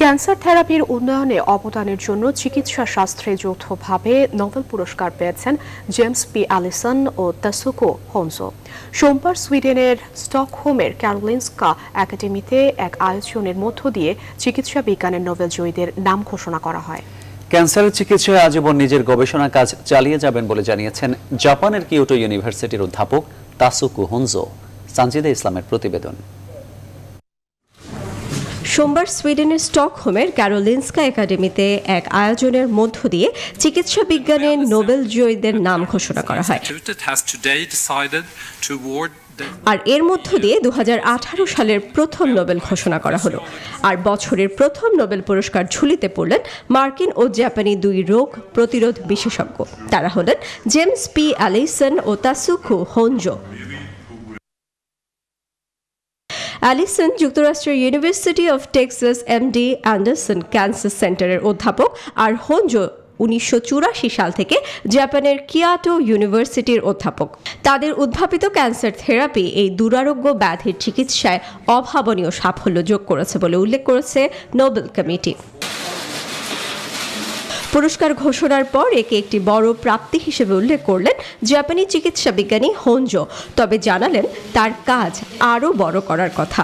cancer থেরাপির উন্নয়নে অবদানের জন্য চিকিৎসা শাস্ত্রে যৌথভাবে নোবেল পুরস্কার পেয়েছেন জেমস পি অ্যালিসন ও তাসুকো হোমসো সোমবার সুইডেনের স্টকহোমের ক্যারোলিনস্কা একাডেমিতে এক আয়োজনের মধ্য দিয়ে চিকিৎসা বিজ্ঞানের নোবেল জয়ীদের নাম ঘোষণা করা হয় ক্যান্সারের চিকিৎসায় আজীবন নিজের গবেষণা কাজ চালিয়ে যাবেন বলে জানিয়েছেন জাপানের কিউটো ইউনিভার্সিটির অধ্যাপক তাসুকু হোনজো সানজিদা ইসলামের প্রতিবেদন সোমবার সুইডেনের স্টকহোমের ক্যারোলিনস্কা একাডেমিতে এক আয়োজনের মধ্য দিয়ে চিকিৎসা বিজ্ঞানে নোবেল জয়ীদের নাম ঘোষণা করা হয় আর এর মধ্য দিয়ে দু সালের প্রথম নোবেল ঘোষণা করা হলো আর বছরের প্রথম নোবেল পুরস্কার ঝুলিতে পড়লেন মার্কিন ও জাপানি দুই রোগ প্রতিরোধ বিশেষজ্ঞ তারা হলেন জেমস পি অ্যালিসন ও তাসুকু হোনজো অ্যালিসন যুক্তরাষ্ট্রের University of Texas MD Anderson Cancer সেন্টারের অধ্যাপক আর হোনজো উনিশশো সাল থেকে জাপানের কিয়াটো ইউনিভার্সিটির অধ্যাপক তাদের উদ্ভাবিত ক্যান্সার থেরাপি এই দুরারোগ্য ব্যাধির চিকিৎসায় অভাবনীয় সাফল্য যোগ করেছে বলে উল্লেখ করেছে নোবেল কমিটি পুরস্কার ঘোষণার পর একে একটি বড় প্রাপ্তি হিসেবে উল্লেখ করলেন জাপানি চিকিৎসা বিজ্ঞানী হোনজো তবে জানালেন তার কাজ আরও বড় করার কথা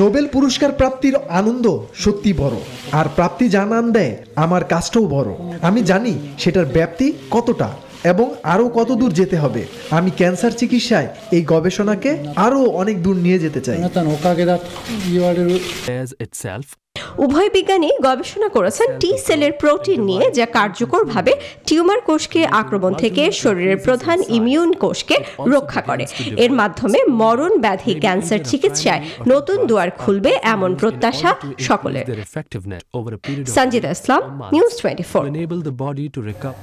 নোবেল পুরস্কার প্রাপ্তির আনন্দ সত্যি বড় আর প্রাপ্তি জানান দেয় আমার কাজটাও বড় আমি জানি সেটার ব্যাপ্তি কতটা এবং আরও কত দূর যেতে হবে আমি ক্যান্সার চিকিৎসায় এই গবেষণাকে আরও অনেক দূর নিয়ে যেতে চাই উভয় বিজ্ঞানী গবেষণা করেছেন টি সেলের প্রোটিন নিয়ে যা কার্যকরভাবে টিউমার কোষকে আক্রমণ থেকে শরীরের প্রধান ইমিউন কোষকে রক্ষা করে এর মাধ্যমে মরণ ব্যাধি ক্যান্সার চিকিৎসায় নতুন দুয়ার খুলবে এমন প্রত্যাশা সকলের Sanjita Islam news twenty four